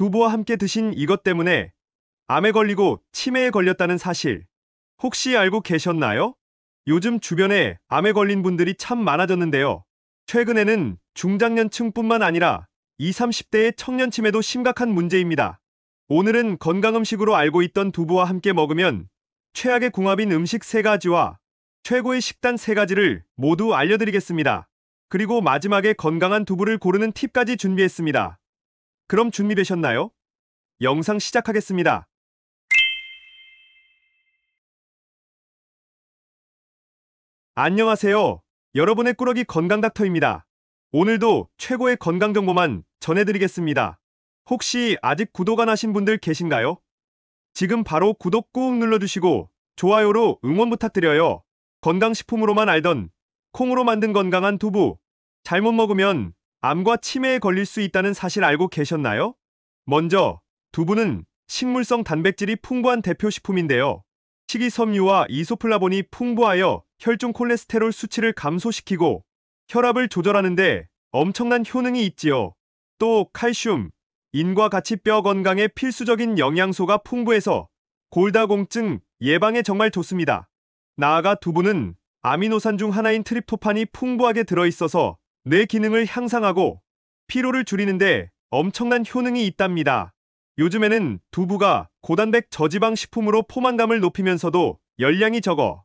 두부와 함께 드신 이것 때문에 암에 걸리고 치매에 걸렸다는 사실 혹시 알고 계셨나요? 요즘 주변에 암에 걸린 분들이 참 많아졌는데요. 최근에는 중장년층뿐만 아니라 20, 30대의 청년 치매도 심각한 문제입니다. 오늘은 건강음식으로 알고 있던 두부와 함께 먹으면 최악의 궁합인 음식 3가지와 최고의 식단 3가지를 모두 알려드리겠습니다. 그리고 마지막에 건강한 두부를 고르는 팁까지 준비했습니다. 그럼 준비되셨나요? 영상 시작하겠습니다. 안녕하세요. 여러분의 꾸러기 건강닥터입니다. 오늘도 최고의 건강 정보만 전해드리겠습니다. 혹시 아직 구독 안 하신 분들 계신가요? 지금 바로 구독 꾹 눌러주시고 좋아요로 응원 부탁드려요. 건강식품으로만 알던 콩으로 만든 건강한 두부. 잘못 먹으면 암과 치매에 걸릴 수 있다는 사실 알고 계셨나요? 먼저 두부는 식물성 단백질이 풍부한 대표 식품인데요. 식이섬유와 이소플라본이 풍부하여 혈중 콜레스테롤 수치를 감소시키고 혈압을 조절하는데 엄청난 효능이 있지요. 또 칼슘, 인과 같이 뼈 건강에 필수적인 영양소가 풍부해서 골다공증 예방에 정말 좋습니다. 나아가 두부는 아미노산 중 하나인 트립토판이 풍부하게 들어있어서 뇌 기능을 향상하고 피로를 줄이는데 엄청난 효능이 있답니다. 요즘에는 두부가 고단백 저지방 식품으로 포만감을 높이면서도 열량이 적어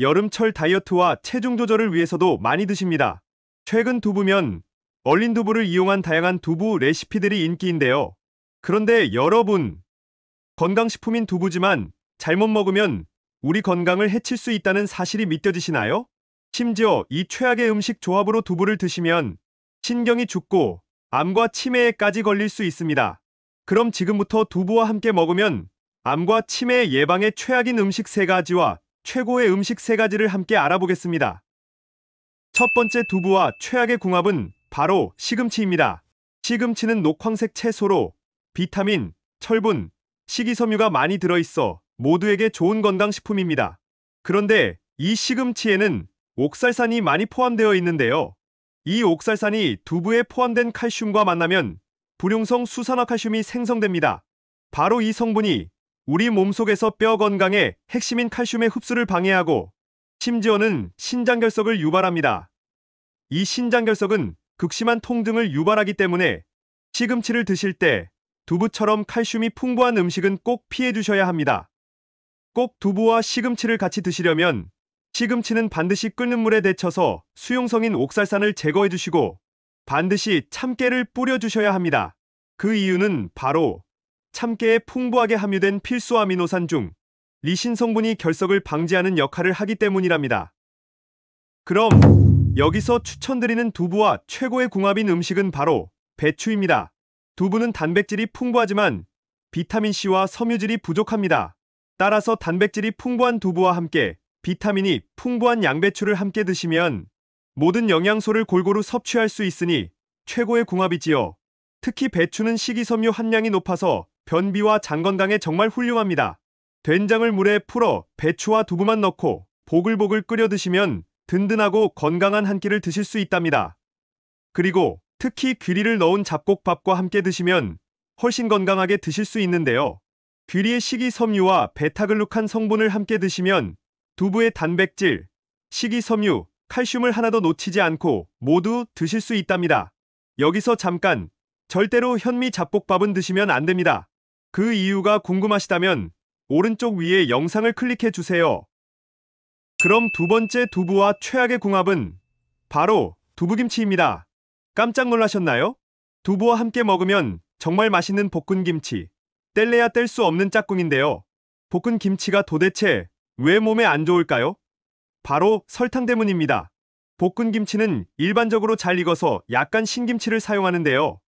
여름철 다이어트와 체중 조절을 위해서도 많이 드십니다. 최근 두부면 얼린 두부를 이용한 다양한 두부 레시피들이 인기인데요. 그런데 여러분, 건강식품인 두부지만 잘못 먹으면 우리 건강을 해칠 수 있다는 사실이 믿겨지시나요? 심지어 이 최악의 음식 조합으로 두부를 드시면 신경이 죽고 암과 치매에까지 걸릴 수 있습니다. 그럼 지금부터 두부와 함께 먹으면 암과 치매 예방의 최악인 음식 세 가지와 최고의 음식 세 가지를 함께 알아보겠습니다. 첫 번째 두부와 최악의 궁합은 바로 시금치입니다. 시금치는 녹황색 채소로 비타민, 철분, 식이섬유가 많이 들어있어 모두에게 좋은 건강식품입니다. 그런데 이 시금치에는 옥살산이 많이 포함되어 있는데요. 이 옥살산이 두부에 포함된 칼슘과 만나면 불용성 수산화칼슘이 생성됩니다. 바로 이 성분이 우리 몸속에서 뼈건강에 핵심인 칼슘의 흡수를 방해하고 심지어는 신장결석을 유발합니다. 이 신장결석은 극심한 통증을 유발하기 때문에 시금치를 드실 때 두부처럼 칼슘이 풍부한 음식은 꼭 피해 주셔야 합니다. 꼭 두부와 시금치를 같이 드시려면 시금치는 반드시 끓는 물에 데쳐서 수용성인 옥살산을 제거해 주시고 반드시 참깨를 뿌려 주셔야 합니다. 그 이유는 바로 참깨에 풍부하게 함유된 필수 아미노산 중 리신 성분이 결석을 방지하는 역할을 하기 때문이랍니다. 그럼 여기서 추천드리는 두부와 최고의 궁합인 음식은 바로 배추입니다. 두부는 단백질이 풍부하지만 비타민C와 섬유질이 부족합니다. 따라서 단백질이 풍부한 두부와 함께 비타민이 풍부한 양배추를 함께 드시면 모든 영양소를 골고루 섭취할 수 있으니 최고의 궁합이지요. 특히 배추는 식이섬유 함량이 높아서 변비와 장 건강에 정말 훌륭합니다. 된장을 물에 풀어 배추와 두부만 넣고 보글보글 끓여 드시면 든든하고 건강한 한 끼를 드실 수 있답니다. 그리고 특히 귀리를 넣은 잡곡밥과 함께 드시면 훨씬 건강하게 드실 수 있는데요. 귀리의 식이섬유와 베타글루칸 성분을 함께 드시면 두부의 단백질, 식이섬유, 칼슘을 하나도 놓치지 않고 모두 드실 수 있답니다. 여기서 잠깐, 절대로 현미 잡곡밥은 드시면 안 됩니다. 그 이유가 궁금하시다면 오른쪽 위에 영상을 클릭해 주세요. 그럼 두 번째 두부와 최악의 궁합은 바로 두부김치입니다. 깜짝 놀라셨나요? 두부와 함께 먹으면 정말 맛있는 볶은 김치, 뗄래야 뗄 수 없는 짝꿍인데요. 볶은 김치가 도대체 왜 몸에 안 좋을까요? 바로 설탕 때문입니다. 볶은 김치는 일반적으로 잘 익어서 약간 신김치를 사용하는데요.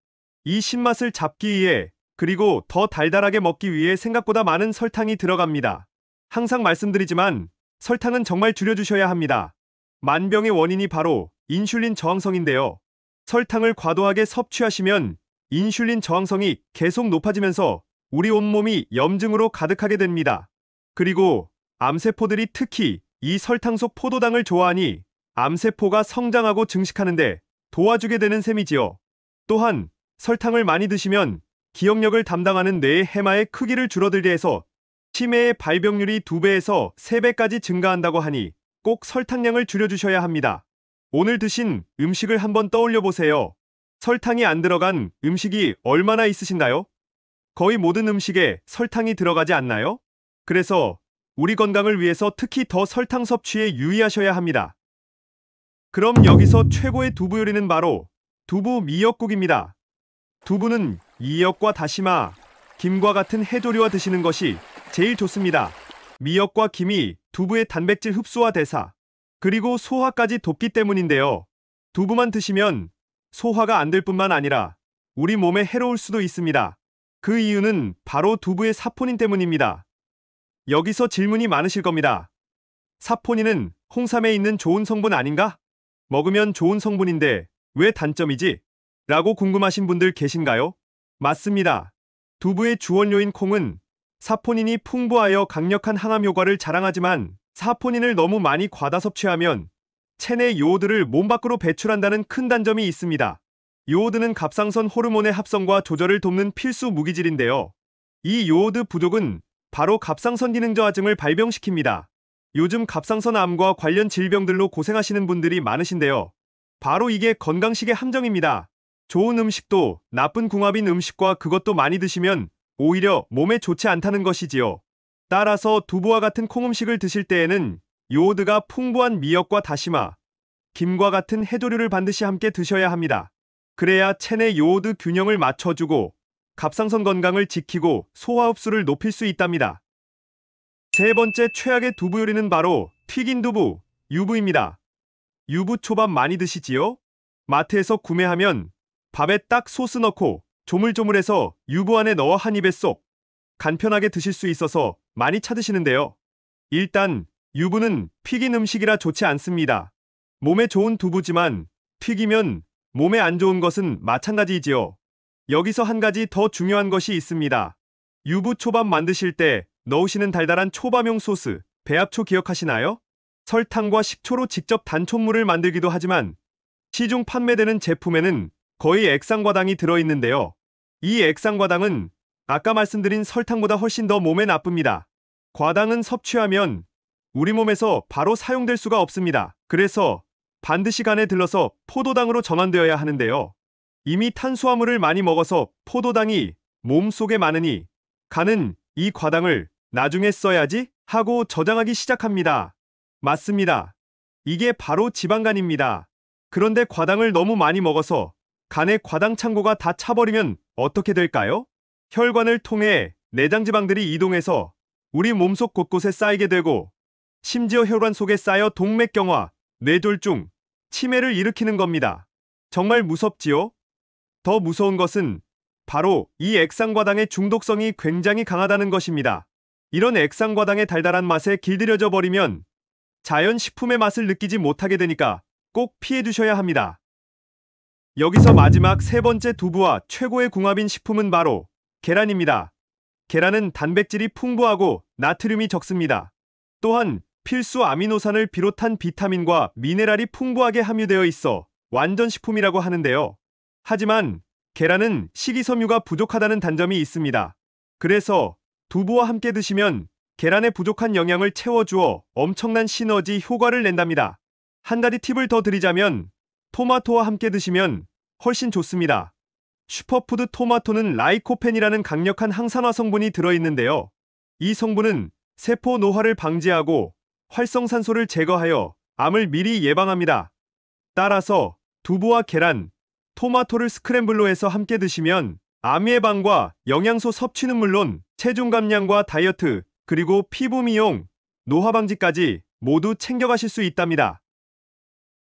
이 신맛을 잡기 위해 그리고 더 달달하게 먹기 위해 생각보다 많은 설탕이 들어갑니다. 항상 말씀드리지만 설탕은 정말 줄여주셔야 합니다. 만병의 원인이 바로 인슐린 저항성인데요. 설탕을 과도하게 섭취하시면 인슐린 저항성이 계속 높아지면서 우리 온몸이 염증으로 가득하게 됩니다. 그리고 암세포들이 특히 이 설탕 속 포도당을 좋아하니 암세포가 성장하고 증식하는데 도와주게 되는 셈이지요. 또한 설탕을 많이 드시면 기억력을 담당하는 뇌의 해마의 크기를 줄어들게 해서 치매의 발병률이 2배에서 3배까지 증가한다고 하니 꼭 설탕량을 줄여주셔야 합니다. 오늘 드신 음식을 한번 떠올려 보세요. 설탕이 안 들어간 음식이 얼마나 있으신가요? 거의 모든 음식에 설탕이 들어가지 않나요? 그래서 우리 건강을 위해서 특히 더 설탕 섭취에 유의하셔야 합니다. 그럼 여기서 최고의 두부 요리는 바로 두부 미역국입니다. 두부는 미역과 다시마, 김과 같은 해조류와 드시는 것이 제일 좋습니다. 미역과 김이 두부의 단백질 흡수와 대사, 그리고 소화까지 돕기 때문인데요. 두부만 드시면 소화가 안 될 뿐만 아니라 우리 몸에 해로울 수도 있습니다. 그 이유는 바로 두부의 사포닌 때문입니다. 여기서 질문이 많으실 겁니다. 사포닌은 홍삼에 있는 좋은 성분 아닌가? 먹으면 좋은 성분인데 왜 단점이지? 라고 궁금하신 분들 계신가요? 맞습니다. 두부의 주원료인 콩은 사포닌이 풍부하여 강력한 항암 효과를 자랑하지만 사포닌을 너무 많이 과다 섭취하면 체내 요오드를 몸 밖으로 배출한다는 큰 단점이 있습니다. 요오드는 갑상선 호르몬의 합성과 조절을 돕는 필수 무기질인데요. 이 요오드 부족은 바로 갑상선 기능저하증을 발병시킵니다. 요즘 갑상선암과 관련 질병들로 고생하시는 분들이 많으신데요. 바로 이게 건강식의 함정입니다. 좋은 음식도 나쁜 궁합인 음식과 그것도 많이 드시면 오히려 몸에 좋지 않다는 것이지요. 따라서 두부와 같은 콩음식을 드실 때에는 요오드가 풍부한 미역과 다시마, 김과 같은 해조류를 반드시 함께 드셔야 합니다. 그래야 체내 요오드 균형을 맞춰주고 갑상선 건강을 지키고 소화 흡수를 높일 수 있답니다. 세 번째 최악의 두부 요리는 바로 튀긴 두부, 유부입니다. 유부 초밥 많이 드시지요? 마트에서 구매하면 밥에 딱 소스 넣고 조물조물해서 유부 안에 넣어 한 입에 쏙 간편하게 드실 수 있어서 많이 찾으시는데요. 일단 유부는 튀긴 음식이라 좋지 않습니다. 몸에 좋은 두부지만 튀기면 몸에 안 좋은 것은 마찬가지이지요. 여기서 한 가지 더 중요한 것이 있습니다. 유부 초밥 만드실 때 넣으시는 달달한 초밥용 소스, 배합초 기억하시나요? 설탕과 식초로 직접 단촛물을 만들기도 하지만 시중 판매되는 제품에는 거의 액상과당이 들어있는데요. 이 액상과당은 아까 말씀드린 설탕보다 훨씬 더 몸에 나쁩니다. 과당은 섭취하면 우리 몸에서 바로 사용될 수가 없습니다. 그래서 반드시 간에 들러서 포도당으로 전환되어야 하는데요. 이미 탄수화물을 많이 먹어서 포도당이 몸속에 많으니 간은 이 과당을 나중에 써야지 하고 저장하기 시작합니다. 맞습니다. 이게 바로 지방간입니다. 그런데 과당을 너무 많이 먹어서 간의 과당 창고가 다 차버리면 어떻게 될까요? 혈관을 통해 내장지방들이 이동해서 우리 몸속 곳곳에 쌓이게 되고 심지어 혈관 속에 쌓여 동맥경화, 뇌졸중, 치매를 일으키는 겁니다. 정말 무섭지요? 더 무서운 것은 바로 이 액상과당의 중독성이 굉장히 강하다는 것입니다. 이런 액상과당의 달달한 맛에 길들여져 버리면 자연 식품의 맛을 느끼지 못하게 되니까 꼭 피해 두셔야 합니다. 여기서 마지막 세 번째 두부와 최고의 궁합인 식품은 바로 계란입니다. 계란은 단백질이 풍부하고 나트륨이 적습니다. 또한 필수 아미노산을 비롯한 비타민과 미네랄이 풍부하게 함유되어 있어 완전 식품이라고 하는데요. 하지만 계란은 식이섬유가 부족하다는 단점이 있습니다. 그래서 두부와 함께 드시면 계란의 부족한 영양을 채워주어 엄청난 시너지 효과를 낸답니다. 한 가지 팁을 더 드리자면 토마토와 함께 드시면 훨씬 좋습니다. 슈퍼푸드 토마토는 라이코펜이라는 강력한 항산화 성분이 들어있는데요. 이 성분은 세포 노화를 방지하고 활성산소를 제거하여 암을 미리 예방합니다. 따라서 두부와 계란, 토마토를 스크램블로 해서 함께 드시면 암 예방과 영양소 섭취는 물론 체중 감량과 다이어트, 그리고 피부 미용, 노화 방지까지 모두 챙겨가실 수 있답니다.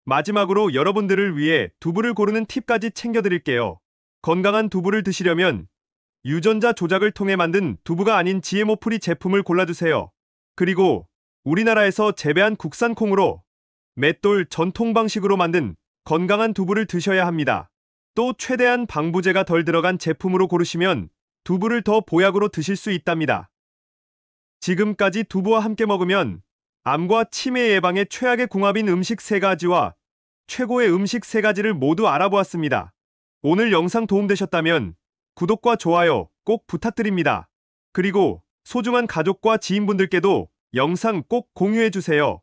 마지막으로 여러분들을 위해 두부를 고르는 팁까지 챙겨드릴게요. 건강한 두부를 드시려면 유전자 조작을 통해 만든 두부가 아닌 GMO 프리 제품을 골라주세요. 그리고 우리나라에서 재배한 국산 콩으로 맷돌 전통 방식으로 만든 건강한 두부를 드셔야 합니다. 또 최대한 방부제가 덜 들어간 제품으로 고르시면 두부를 더 보약으로 드실 수 있답니다. 지금까지 두부와 함께 먹으면 암과 치매 예방에 최악의 궁합인 음식 3가지와 최고의 음식 3가지를 모두 알아보았습니다. 오늘 영상 도움되셨다면 구독과 좋아요 꼭 부탁드립니다. 그리고 소중한 가족과 지인분들께도 영상 꼭 공유해주세요.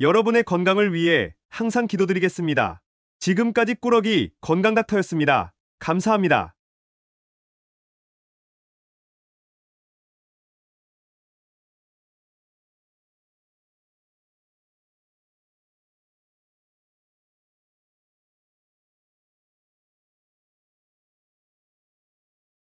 여러분의 건강을 위해 항상 기도드리겠습니다. 지금까지 꾸러기 건강닥터였습니다. 감사합니다.